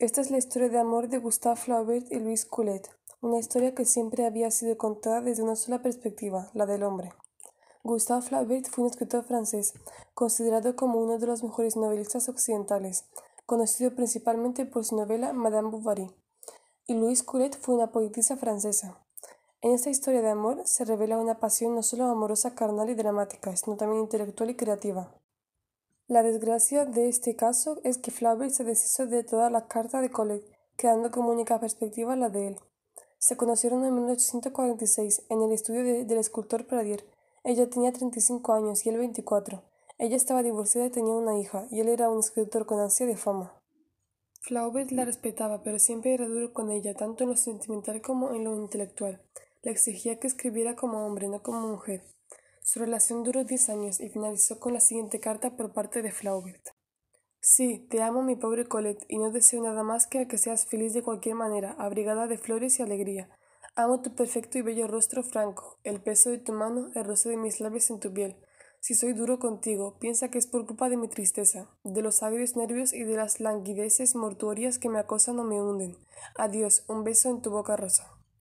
Esta es la historia de amor de Gustave Flaubert y Louise Coulet, una historia que siempre había sido contada desde una sola perspectiva, la del hombre. Gustave Flaubert fue un escritor francés, considerado como uno de los mejores novelistas occidentales, conocido principalmente por su novela Madame Bovary, y Louise Coulet fue una poetisa francesa. En esta historia de amor se revela una pasión no solo amorosa, carnal y dramática, sino también intelectual y creativa. La desgracia de este caso es que Flaubert se deshizo de toda la carta de Colette, quedando como única perspectiva la de él. Se conocieron en 1846 en el estudio del escultor Pradier. Ella tenía 35 años y él 24. Ella estaba divorciada y tenía una hija, y él era un escritor con ansia de fama. Flaubert la respetaba, pero siempre era duro con ella, tanto en lo sentimental como en lo intelectual. Le exigía que escribiera como hombre, no como mujer. Su relación duró diez años y finalizó con la siguiente carta por parte de Flaubert. Sí, te amo mi pobre Colette y no deseo nada más que a que seas feliz de cualquier manera, abrigada de flores y alegría. Amo tu perfecto y bello rostro franco, el peso de tu mano, el roce de mis labios en tu piel. Si soy duro contigo, piensa que es por culpa de mi tristeza, de los agrios nervios y de las languideces mortuorias que me acosan o me hunden. Adiós, un beso en tu boca rosa.